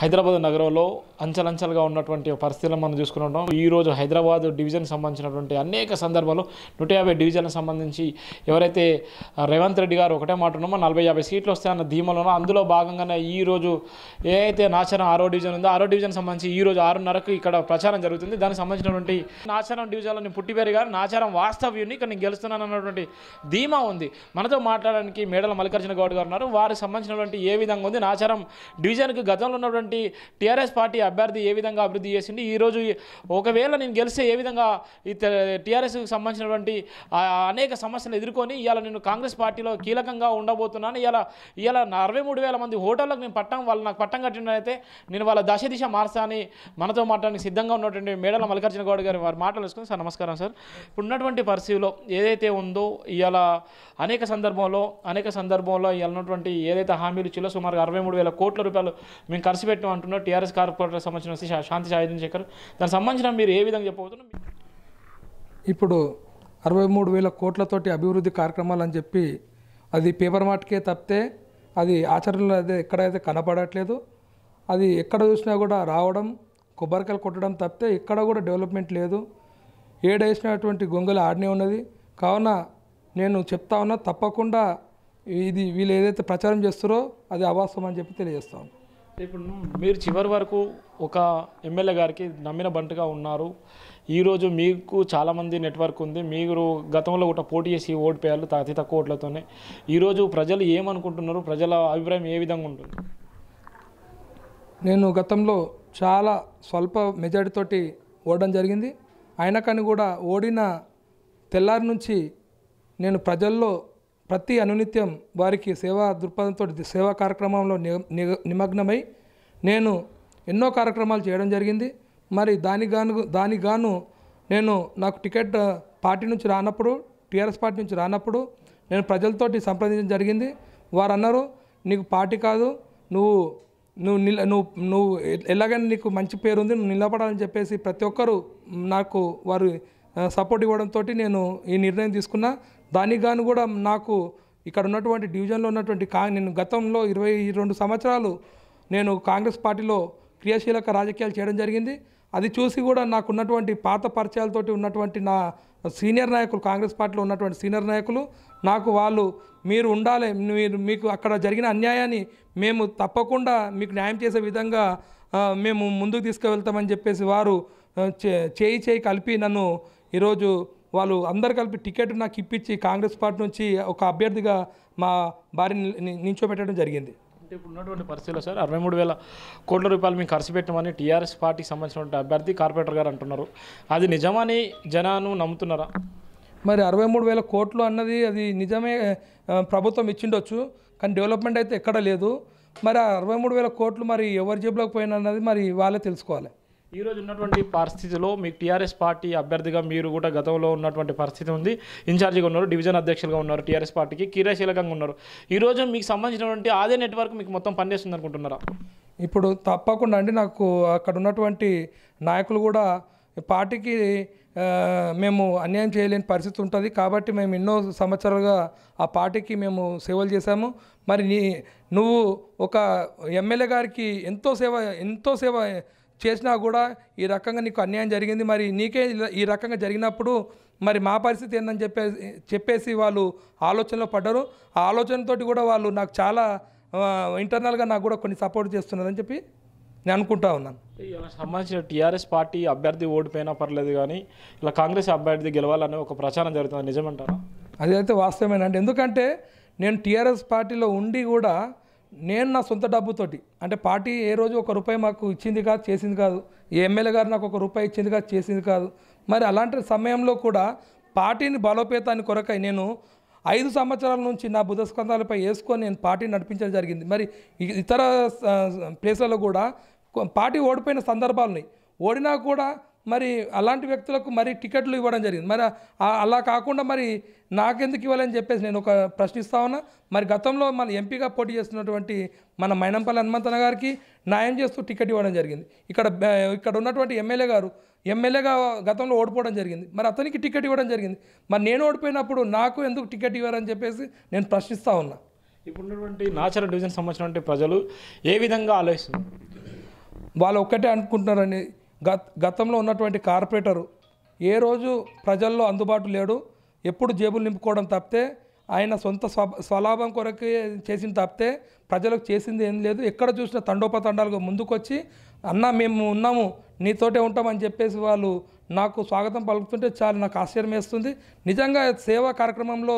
హైదరాబాద్ నగరంలో అంచలంచలుగా ఉన్నటువంటి పరిస్థితులను మనం చూసుకుంటాం ఈరోజు హైదరాబాద్ డివిజన్ సంబంధించినటువంటి అనేక సందర్భాలు నూట యాభై డివిజన్లకు సంబంధించి ఎవరైతే రేవంత్ రెడ్డి గారు ఒకటే మాట ఉన్నామో నలభై యాభై సీట్లు వస్తాయన్న ధీమలోనో అందులో భాగంగానే ఈరోజు ఏదైతే నాచరం ఆరో డివిజన్ ఉందో ఆరో డివిజన్ సంబంధించి ఈరోజు ఆరున్నరకు ఇక్కడ ప్రచారం జరుగుతుంది దానికి సంబంధించినటువంటి నాచరం డివిజన్లో పుట్టిపేరు గారు నాచారం వాస్తవ్యుని ఇక్కడ నేను గెలుస్తున్నాను అన్నటువంటి ధీమా ఉంది మనతో మాట్లాడడానికి మేడల మల్లికార్జున గౌడ్ గారు ఉన్నారు వారికి సంబంధించినటువంటి ఏ విధంగా ఉంది నాచారం డివిజన్కి గతంలో ఉన్నటువంటి ఉన్నటువంటి టీఆర్ఎస్ పార్టీ అభ్యర్థి ఏ విధంగా అభివృద్ధి చేసింది ఈరోజు ఒకవేళ నేను గెలిస్తే ఏ విధంగా ఈ టీఆర్ఎస్కి సంబంధించినటువంటి అనేక సమస్యలు ఎదుర్కొని ఇవాళ నేను కాంగ్రెస్ పార్టీలో కీలకంగా ఉండబోతున్నాను ఇలా ఇలా అరవై మూడు వేల మంది హోటళ్ళకు నేను పట్టం వాళ్ళు నాకు పట్టం కట్టినైతే నేను వాళ్ళ దశ దిశ మార్చాని మనతో మాట్లాడడానికి సిద్ధంగా ఉన్నటువంటి మేడల మల్లికార్జున గౌడ్ గారి వారి మాటలు వేసుకుని సార్ నమస్కారం సార్ ఇప్పుడు ఉన్నటువంటి పరిస్థితిలో ఏదైతే ఉందో ఇవాళ అనేక సందర్భంలో అనేక సందర్భంలో ఇవాళ ఉన్నటువంటి ఏదైతే హామీలు ఇచ్చిందో సుమారు అరవై మూడు వేల కోట్ల రూపాయలు మేము ఖర్చు పెట్టి పెట్టడం అంటున్నారు టీఆర్ఎస్ కార్పొరేటర్ సంబంధించిన శాంతి శేఖర్ దానికి సంబంధించిన మీరు ఏ విధంగా చెప్పబోతున్నారు ఇప్పుడు అరవై మూడు వేల కోట్లతోటి అభివృద్ధి కార్యక్రమాలు అని చెప్పి అది పేపర్ మాటకే తప్పితే అది ఆచరణలో అయితే ఎక్కడైతే కనపడట్లేదు అది ఎక్కడ చూసినా కూడా రావడం కొబ్బరికాయలు కొట్టడం తప్పితే ఎక్కడ కూడా డెవలప్మెంట్ లేదు ఏడేసినటువంటి గొంగలు ఆడనే ఉన్నది కావున నేను చెప్తా ఉన్నా తప్పకుండా ఇది వీళ్ళు ఏదైతే ప్రచారం చేస్తారో అది అవాస్తవం అని చెప్పి తెలియజేస్తాను ఇప్పుడు మీరు చివరి వరకు ఒక ఎమ్మెల్యే గారికి నమ్మిన బంటగా ఉన్నారు ఈరోజు మీకు చాలామంది నెట్వర్క్ ఉంది మీరు గతంలో కూడా పోటీ చేసి ఓడిపోయారు అతి తక్కువ ఓట్లతోనే ఈరోజు ప్రజలు ఏమనుకుంటున్నారు ప్రజల అభిప్రాయం ఏ విధంగా ఉంటుంది నేను గతంలో చాలా స్వల్ప మెజారిటీతోటి ఓడడం జరిగింది అయినా కానీ కూడా ఓడిన తెల్లారి నుంచి నేను ప్రజల్లో ప్రతి అనునిత్యం వారికి సేవా దృక్పథంతో సేవా కార్యక్రమంలో నిమగ్నమై నేను ఎన్నో కార్యక్రమాలు చేయడం జరిగింది మరి దానిగాను దానిగాను నేను నాకు టికెట్ పార్టీ నుంచి రానప్పుడు టీఆర్ఎస్ పార్టీ నుంచి రానప్పుడు నేను ప్రజలతోటి సంప్రదించడం జరిగింది వారు అన్నారు నీకు పార్టీ కాదు నువ్వు నువ్వు నిల నువ్వు నువ్వు ఎలాగైనా నీకు మంచి పేరు ఉంది నువ్వు నిలబడాలని చెప్పేసి ప్రతి ఒక్కరూ నాకు వారు సపోర్ట్ ఇవ్వడంతో నేను ఈ నిర్ణయం తీసుకున్నా దానికి గాను కూడా నాకు ఇక్కడ ఉన్నటువంటి డివిజన్లో ఉన్నటువంటి కా నేను గతంలో ఇరవై రెండు సంవత్సరాలు నేను కాంగ్రెస్ పార్టీలో క్రియాశీలక రాజకీయాలు చేయడం జరిగింది అది చూసి కూడా నాకు ఉన్నటువంటి పాత పరిచయాలతోటి ఉన్నటువంటి నా సీనియర్ నాయకులు కాంగ్రెస్ పార్టీలో ఉన్నటువంటి సీనియర్ నాయకులు నాకు వాళ్ళు మీరు ఉండాలి మీరు మీకు అక్కడ జరిగిన అన్యాయాన్ని మేము తప్పకుండా మీకు న్యాయం చేసే విధంగా మేము ముందుకు తీసుకువెళ్తామని చెప్పేసి వారు చేయి చేయి కలిపి నన్ను ఈరోజు వాళ్ళు అందరు కలిపి టికెట్ నాకు ఇప్పించి కాంగ్రెస్ పార్టీ నుంచి ఒక అభ్యర్థిగా మా భార్యని నించోబెట్టడం జరిగింది అంటే ఇప్పుడు ఉన్నటువంటి పరిస్థితుల్లో సార్ అరవై మూడు వేల కోట్ల రూపాయలు మేము ఖర్చు పెట్టమని టీఆర్ఎస్ పార్టీకి సంబంధించినటువంటి అభ్యర్థి కార్పొరేటర్ గారు అంటున్నారు అది నిజమని జనాను నమ్ముతున్నారా మరి అరవై మూడు వేల కోట్లు అన్నది అది నిజమే ప్రభుత్వం ఇచ్చిండొచ్చు కానీ డెవలప్మెంట్ అయితే ఎక్కడ లేదు మరి అరవై మూడు వేల కోట్లు మరి ఎవరి జేబులోకి పోయినా అన్నది మరి వాళ్ళే తెలుసుకోవాలి ఈరోజు ఉన్నటువంటి పరిస్థితిలో మీకు టీఆర్ఎస్ పార్టీ అభ్యర్థిగా మీరు కూడా గతంలో ఉన్నటువంటి పరిస్థితి ఉంది ఇన్ఛార్జిగా ఉన్నారు డివిజన్ అధ్యక్షులుగా ఉన్నారు టీఆర్ఎస్ పార్టీకి క్రియాశీలకంగా ఉన్నారు ఈరోజు మీకు సంబంధించినటువంటి అదే నెట్వర్క్ మీకు మొత్తం పనిచేస్తుంది అనుకుంటున్నారా ఇప్పుడు తప్పకుండా అండి నాకు అక్కడ ఉన్నటువంటి నాయకులు కూడా పార్టీకి మేము అన్యాయం చేయలేని పరిస్థితి ఉంటుంది కాబట్టి మేము ఎన్నో సంవత్సరాలుగా ఆ పార్టీకి మేము సేవలు చేశాము మరి నీ నువ్వు ఒక ఎమ్మెల్యే గారికి ఎంతో సేవ ఎంతో సేవ చేసినా కూడా ఈ రకంగా నీకు అన్యాయం జరిగింది మరి నీకే ఈ రకంగా జరిగినప్పుడు మరి మా పరిస్థితి ఏందని చెప్పేసి చెప్పేసి వాళ్ళు ఆలోచనలో పడ్డారు ఆ ఆలోచనతోటి కూడా వాళ్ళు నాకు చాలా ఇంటర్నల్గా నాకు కూడా కొన్ని సపోర్ట్ చేస్తున్నారని చెప్పి నేను అనుకుంటా ఉన్నాను సంబంధించిన టీఆర్ఎస్ పార్టీ అభ్యర్థి ఓడిపోయినా పర్లేదు కానీ ఇలా కాంగ్రెస్ అభ్యర్థి గెలవాలని ఒక ప్రచారం జరుగుతుంది నిజమంటారా అదైతే వాస్తవమేనండి ఎందుకంటే నేను టీఆర్ఎస్ పార్టీలో ఉండి కూడా నేను నా సొంత డబ్బుతోటి అంటే పార్టీ ఏ రోజు ఒక రూపాయి మాకు ఇచ్చింది కాదు చేసింది కాదు ఏ ఎమ్మెల్యే గారు నాకు ఒక రూపాయి ఇచ్చింది కాదు చేసింది కాదు మరి అలాంటి సమయంలో కూడా పార్టీని బలోపేతాన్ని కొరకై నేను ఐదు సంవత్సరాల నుంచి నా బుధస్కంధాలపై వేసుకొని నేను పార్టీని నడిపించడం జరిగింది మరి ఇతర ప్లేస్లలో కూడా పార్టీ ఓడిపోయిన సందర్భాలని ఓడినా కూడా మరి అలాంటి వ్యక్తులకు మరి టికెట్లు ఇవ్వడం జరిగింది మరి అలా కాకుండా మరి నాకెందుకు ఇవ్వాలని చెప్పేసి నేను ఒక ప్రశ్నిస్తా ఉన్నా మరి గతంలో మన ఎంపీగా పోటీ చేస్తున్నటువంటి మన మైనంపల్లి హనుమంతన గారికి న్యాయం చేస్తూ టికెట్ ఇవ్వడం జరిగింది ఇక్కడ ఇక్కడ ఉన్నటువంటి ఎమ్మెల్యే గారు ఎమ్మెల్యేగా గతంలో ఓడిపోవడం జరిగింది మరి అతనికి టికెట్ ఇవ్వడం జరిగింది మరి నేను ఓడిపోయినప్పుడు నాకు ఎందుకు టికెట్ ఇవ్వారని చెప్పేసి నేను ప్రశ్నిస్తా ఉన్నా ఇప్పుడున్నటువంటి నాచర డివిజన్ సంబంధించినటువంటి ప్రజలు ఏ విధంగా ఆలోచిస్తున్నారు వాళ్ళు ఒక్కటే అనుకుంటున్నారని గత గతంలో ఉన్నటువంటి కార్పొరేటరు ఏ రోజు ప్రజల్లో అందుబాటు లేడు ఎప్పుడు జేబులు నింపుకోవడం తప్పితే ఆయన సొంత స్వ స్వలాభం కొరకు చేసిన తప్పితే ప్రజలకు చేసింది ఏం లేదు ఎక్కడ చూసినా తండోపతండాలుగా ముందుకొచ్చి అన్న మేము ఉన్నాము నీతోటే ఉంటామని చెప్పేసి వాళ్ళు నాకు స్వాగతం పలుకుతుంటే చాలు నాకు ఆశ్చర్యం వేస్తుంది నిజంగా సేవా కార్యక్రమంలో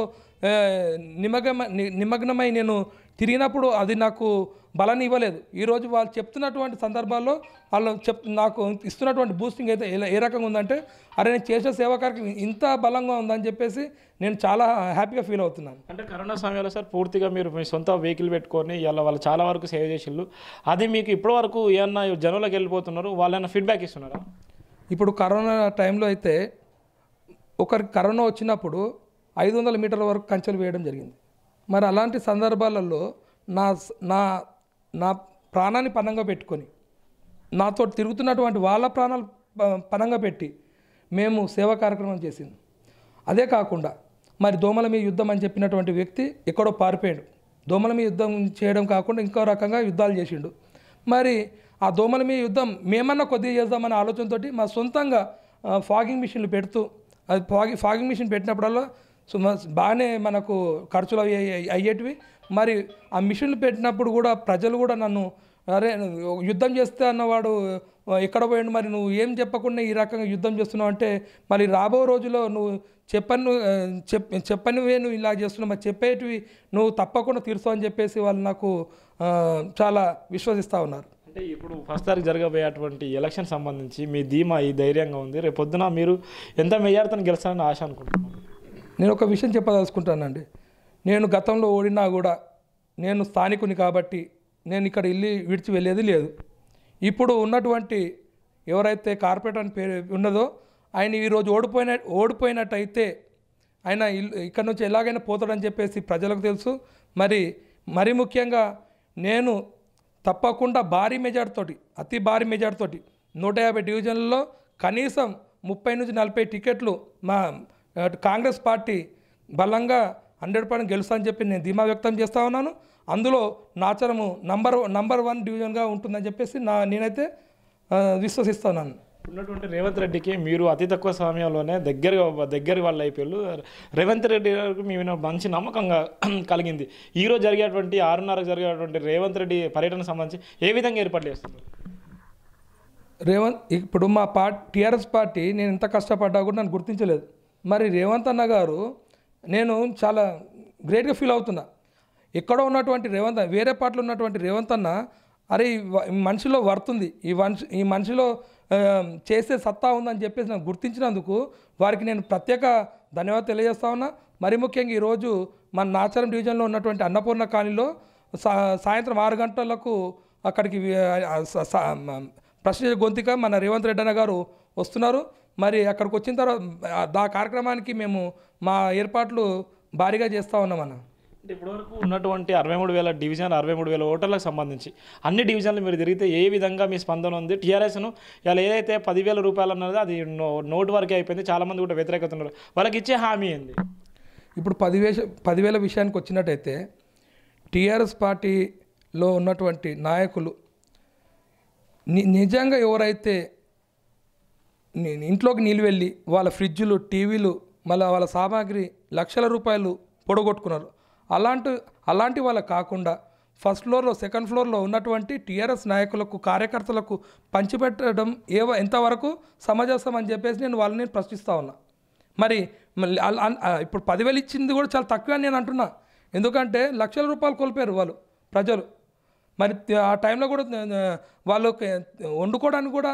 నిమగ్న నిమగ్నమై నేను తిరిగినప్పుడు అది నాకు బలాన్ని ఇవ్వలేదు ఈరోజు వాళ్ళు చెప్తున్నటువంటి సందర్భాల్లో వాళ్ళు చెప్ నాకు ఇస్తున్నటువంటి బూస్టింగ్ అయితే ఏ రకంగా ఉందంటే అరే నేను చేసే సేవా కార్యక్రమం ఇంత బలంగా ఉందని చెప్పేసి నేను చాలా హ్యాపీగా ఫీల్ అవుతున్నాను అంటే కరోనా సమయంలో సార్ పూర్తిగా మీరు మీ సొంత వెహికల్ పెట్టుకొని ఇలా వాళ్ళు చాలా వరకు సేవ్ చేసిళ్ళు అది మీకు ఇప్పటి వరకు ఏమన్నా జనంలోకి వెళ్ళిపోతున్నారు ఏమైనా ఫీడ్బ్యాక్ ఇస్తున్నారా ఇప్పుడు కరోనా టైంలో అయితే ఒకరికి కరోనా వచ్చినప్పుడు ఐదు వందల మీటర్ల వరకు కంచెలు వేయడం జరిగింది మరి అలాంటి సందర్భాలలో నా నా నా ప్రాణాన్ని పనంగా పెట్టుకొని నాతో తిరుగుతున్నటువంటి వాళ్ళ ప్రాణాలు పనంగా పెట్టి మేము సేవా కార్యక్రమం చేసింది అదే కాకుండా మరి దోమల మీ యుద్ధం అని చెప్పినటువంటి వ్యక్తి ఎక్కడో పారిపోయాడు దోమల మీ యుద్ధం చేయడం కాకుండా ఇంకో రకంగా యుద్ధాలు చేసిండు మరి ఆ దోమల మీ యుద్ధం మేమన్నా కొద్దిగా చేద్దామనే ఆలోచనతోటి మా సొంతంగా ఫాగింగ్ మిషన్లు పెడుతూ అది ఫాగి ఫాగింగ్ మిషన్ పెట్టినప్పుడల్లా సో బాగానే మనకు ఖర్చులు అయ్యేటివి మరి ఆ మిషన్లు పెట్టినప్పుడు కూడా ప్రజలు కూడా నన్ను అరే యుద్ధం చేస్తే అన్నవాడు ఎక్కడ పోయాడు మరి నువ్వు ఏం చెప్పకుండా ఈ రకంగా యుద్ధం చేస్తున్నావు అంటే మరి రాబో రోజులో నువ్వు చెప్పను చెప్ చెప్పనివే నువ్వు ఇలా చేస్తున్నావు మరి చెప్పేటివి నువ్వు తప్పకుండా తీరుస్తావు అని చెప్పేసి వాళ్ళు నాకు చాలా విశ్వసిస్తూ ఉన్నారు అంటే ఇప్పుడు ఫస్ట్ తారీఖు జరగబోయేటువంటి ఎలక్షన్ సంబంధించి మీ ధీమా ఈ ధైర్యంగా ఉంది రేపు పొద్దున మీరు ఎంత మెజార్టీతో గెలుస్తానని ఆశ అనుకుంటున్నాను నేను ఒక విషయం చెప్పదలుచుకుంటానండి నేను గతంలో ఓడినా కూడా నేను స్థానికుని కాబట్టి నేను ఇక్కడ ఇల్లు విడిచి వెళ్ళేది లేదు ఇప్పుడు ఉన్నటువంటి ఎవరైతే కార్పొరేట్ అని పేరు ఉన్నదో ఆయన ఈరోజు ఓడిపోయిన ఓడిపోయినట్టయితే ఆయన ఇక్కడ నుంచి ఎలాగైనా పోతాడని చెప్పేసి ప్రజలకు తెలుసు మరి మరి ముఖ్యంగా నేను తప్పకుండా భారీ మెజార్టీతోటి అతి భారీ మెజార్టీతోటి నూట యాభై డివిజన్లలో కనీసం ముప్పై నుంచి నలభై టికెట్లు మా అటు కాంగ్రెస్ పార్టీ బలంగా హండ్రెడ్ పర్సెంట్ గెలుస్తా అని చెప్పి నేను ధీమా వ్యక్తం చేస్తూ ఉన్నాను అందులో నాచరము నంబర్ నంబర్ వన్ డివిజన్గా ఉంటుందని చెప్పేసి నా నేనైతే విశ్వసిస్తున్నాను ఉన్నటువంటి రేవంత్ రెడ్డికి మీరు అతి తక్కువ సమయంలోనే దగ్గర దగ్గర వాళ్ళు అయిపోయారు రేవంత్ రెడ్డి గారికి మేము మంచి నమ్మకంగా కలిగింది ఈరోజు జరిగేటువంటి ఆరున్నరకు జరిగేటువంటి రేవంత్ రెడ్డి పర్యటన సంబంధించి ఏ విధంగా ఏర్పాటు చేస్తున్నారు రేవంత్ ఇప్పుడు మా పార్టీ టీఆర్ఎస్ పార్టీ నేను ఎంత కష్టపడ్డా కూడా నన్ను గుర్తించలేదు మరి రేవంత్ అన్న గారు నేను చాలా గ్రేట్గా ఫీల్ అవుతున్నా ఎక్కడో ఉన్నటువంటి రేవంత్ వేరే పాటలు ఉన్నటువంటి రేవంత్ అన్న అరే మనిషిలో వర్తుంది ఈ మనిషి ఈ మనిషిలో చేసే సత్తా ఉందని చెప్పేసి నాకు గుర్తించినందుకు వారికి నేను ప్రత్యేక ధన్యవాదాలు తెలియజేస్తా ఉన్నా మరి ముఖ్యంగా ఈరోజు మన నాచారం డివిజన్లో ఉన్నటువంటి అన్నపూర్ణ కాలనీలో సాయంత్రం ఆరు గంటలకు అక్కడికి ప్రశ్న గొంతిక మన రేవంత్ రెడ్డి అన్న గారు వస్తున్నారు మరి అక్కడికి వచ్చిన తర్వాత ఆ కార్యక్రమానికి మేము మా ఏర్పాట్లు భారీగా చేస్తూ ఉన్నాం అంటే ఇప్పటివరకు ఉన్నటువంటి అరవై మూడు వేల డివిజన్ అరవై మూడు వేల ఓటర్లకు సంబంధించి అన్ని డివిజన్లు మీరు తిరిగితే ఏ విధంగా మీ స్పందన ఉంది టీఆర్ఎస్ను ఇలా ఏదైతే పదివేల రూపాయలు అన్నది అది నో నోటు వరకే అయిపోయింది చాలామంది కూడా వ్యతిరేకత ఉన్నారు వాళ్ళకి ఇచ్చే హామీ ఏంది ఇప్పుడు పదివే పదివేల విషయానికి వచ్చినట్టయితే టీఆర్ఎస్ పార్టీలో ఉన్నటువంటి నాయకులు నిజంగా ఎవరైతే నేను ఇంట్లోకి నీళ్ళు వెళ్ళి వాళ్ళ ఫ్రిడ్జ్లు టీవీలు మళ్ళీ వాళ్ళ సామాగ్రి లక్షల రూపాయలు పొడగొట్టుకున్నారు అలాంటి అలాంటి వాళ్ళ కాకుండా ఫస్ట్ ఫ్లోర్లో సెకండ్ ఫ్లోర్లో ఉన్నటువంటి టీఆర్ఎస్ నాయకులకు కార్యకర్తలకు పంచిపెట్టడం ఏ ఎంతవరకు సమంజసం అని చెప్పేసి నేను వాళ్ళని నేను ప్రశ్నిస్తూ ఉన్నా మరి ఇప్పుడు పదివేలు ఇచ్చింది కూడా చాలా తక్కువ అని నేను అంటున్నా ఎందుకంటే లక్షల రూపాయలు కోల్పోయారు వాళ్ళు ప్రజలు మరి ఆ టైంలో కూడా వాళ్ళకి వండుకోవడానికి కూడా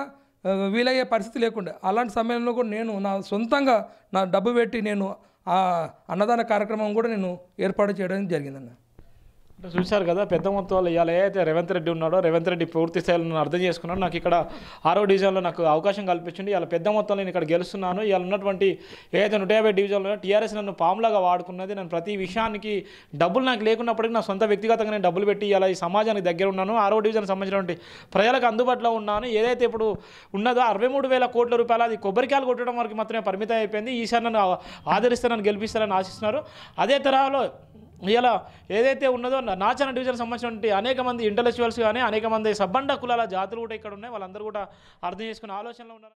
వీలయ్యే పరిస్థితి లేకుండా అలాంటి సమయంలో కూడా నేను నా సొంతంగా నా డబ్బు పెట్టి నేను ఆ అన్నదాన కార్యక్రమం కూడా నేను ఏర్పాటు చేయడం జరిగిందన్న అంటే చూశారు కదా పెద్ద మొత్తంలో ఇవాళ అయితే రేవంత్ రెడ్డి ఉన్నాడో రేవంత్ రెడ్డి పూర్తి స్థాయిలో నేను అర్థం చేసుకున్నాను నాకు ఇక్కడ ఆరో డివిజన్లో నాకు అవకాశం కల్పించండి ఇలా పెద్ద మొత్తంలో నేను ఇక్కడ గెలుస్తున్నాను ఇలా ఉన్నటువంటి ఏదైతే నూట యాభై డివిజన్లో టీఆర్ఎస్ నన్ను పాములాగా వాడుకున్నది నేను ప్రతి విషయానికి డబ్బులు నాకు లేకున్నప్పటికీ నా సొంత వ్యక్తిగతంగా నేను డబ్బులు పెట్టి ఇలా ఈ సమాజానికి దగ్గర ఉన్నాను ఆరో డివిజన్ సంబంధించినటువంటి ప్రజలకు అందుబాటులో ఉన్నాను ఏదైతే ఇప్పుడు ఉన్నదో అరవై మూడు వేల కోట్ల రూపాయలు అది కొబ్బరికాయలు కొట్టడం వరకు మాత్రమే పరిమితం అయిపోయింది ఈసారి నన్ను ఆదరిస్తే నన్ను గెలిపిస్తారని ఆశిస్తున్నారు అదే తరహాలో ఇలా ఏదైతే ఉన్నదో నాచన డివిజన్ సంబంధించినటువంటి అనేక మంది ఇంటలెక్చువల్స్ కానీ అనేక మంది సబ్బండ కులాల జాతులు కూడా ఇక్కడ ఉన్నాయి వాళ్ళందరూ కూడా అర్థం చేసుకునే ఆలోచనలో ఉన్నారు